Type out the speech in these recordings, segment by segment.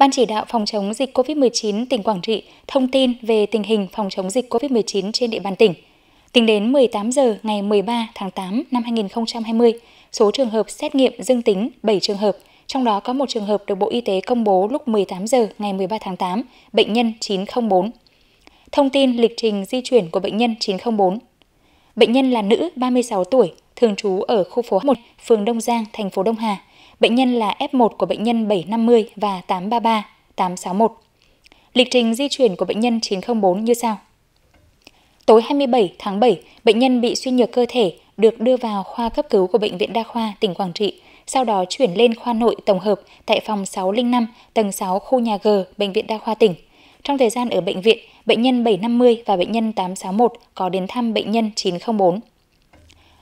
Ban chỉ đạo phòng chống dịch COVID-19 tỉnh Quảng Trị thông tin về tình hình phòng chống dịch COVID-19 trên địa bàn tỉnh. Tính đến 18 giờ ngày 13 tháng 8 năm 2020, số trường hợp xét nghiệm dương tính 7 trường hợp, trong đó có một trường hợp được Bộ Y tế công bố lúc 18 giờ ngày 13 tháng 8, bệnh nhân 904. Thông tin lịch trình di chuyển của bệnh nhân 904. Bệnh nhân là nữ, 36 tuổi, thường trú ở khu phố 1, phường Đông Giang, thành phố Đông Hà, Bệnh nhân là F1 của bệnh nhân 750 và 833, 861. Lịch trình di chuyển của bệnh nhân 904 như sau. Tối 27 tháng 7, bệnh nhân bị suy nhược cơ thể được đưa vào khoa cấp cứu của Bệnh viện Đa khoa tỉnh Quảng Trị, sau đó chuyển lên khoa nội tổng hợp tại phòng 605, tầng 6 khu nhà G, Bệnh viện Đa khoa tỉnh. Trong thời gian ở bệnh viện, bệnh nhân 750 và bệnh nhân 861 có đến thăm bệnh nhân 904.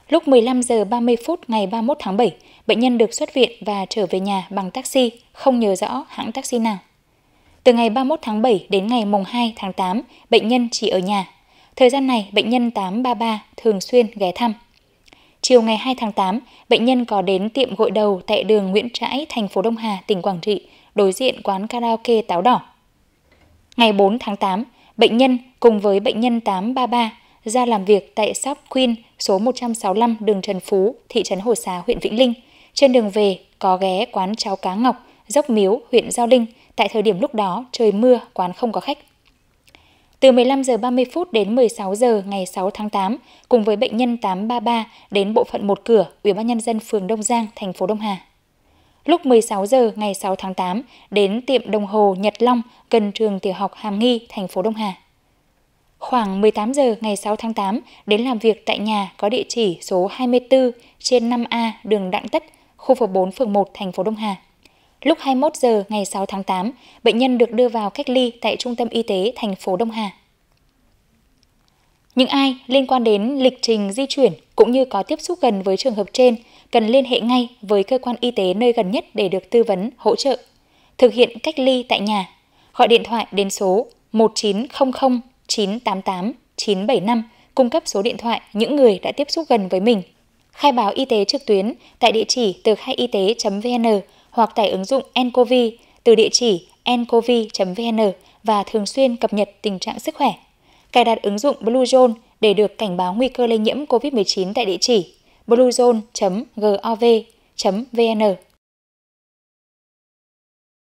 Lúc 15 giờ 30 phút ngày 31 tháng 7, bệnh nhân được xuất viện và trở về nhà bằng taxi, không nhớ rõ hãng taxi nào. Từ ngày 31 tháng 7 đến ngày mùng 2 tháng 8, bệnh nhân chỉ ở nhà. Thời gian này, bệnh nhân 833 thường xuyên ghé thăm. Chiều ngày 2 tháng 8, bệnh nhân có đến tiệm gội đầu tại đường Nguyễn Trãi, thành phố Đông Hà, tỉnh Quảng Trị, đối diện quán karaoke Táo Đỏ. Ngày 4 tháng 8, bệnh nhân cùng với bệnh nhân 833 ra làm việc tại shop Queen số 165 đường Trần Phú, thị trấn Hồ Xá, huyện Vĩnh Linh. Trên đường về có ghé quán cháo cá ngọc, dốc miếu, huyện Giao Linh. Tại thời điểm lúc đó trời mưa, quán không có khách. Từ 15 giờ 30 phút đến 16 giờ ngày 6 tháng 8, cùng với bệnh nhân 833 đến bộ phận một cửa, Ủy ban nhân dân phường Đông Giang, thành phố Đông Hà. Lúc 16 giờ ngày 6 tháng 8 đến tiệm đồng hồ Nhật Long gần trường tiểu học Hàm Nghi, thành phố Đông Hà. Khoảng 18 giờ ngày 6 tháng 8 đến làm việc tại nhà có địa chỉ số 24 trên 5A đường Đặng Tất, khu phố 4 phường 1 thành phố Đông Hà. Lúc 21 giờ ngày 6 tháng 8, bệnh nhân được đưa vào cách ly tại trung tâm y tế thành phố Đông Hà. Những ai liên quan đến lịch trình di chuyển cũng như có tiếp xúc gần với trường hợp trên cần liên hệ ngay với cơ quan y tế nơi gần nhất để được tư vấn, hỗ trợ. Thực hiện cách ly tại nhà, gọi điện thoại đến số 1900 988 975 cung cấp số điện thoại những người đã tiếp xúc gần với mình. Khai báo y tế trực tuyến tại địa chỉ từ khai y tế.vn hoặc tải ứng dụng nCoV từ địa chỉ ncovi.vn và thường xuyên cập nhật tình trạng sức khỏe. Cài đặt ứng dụng Bluezone để được cảnh báo nguy cơ lây nhiễm COVID-19 tại địa chỉ bluezone.gov.vn.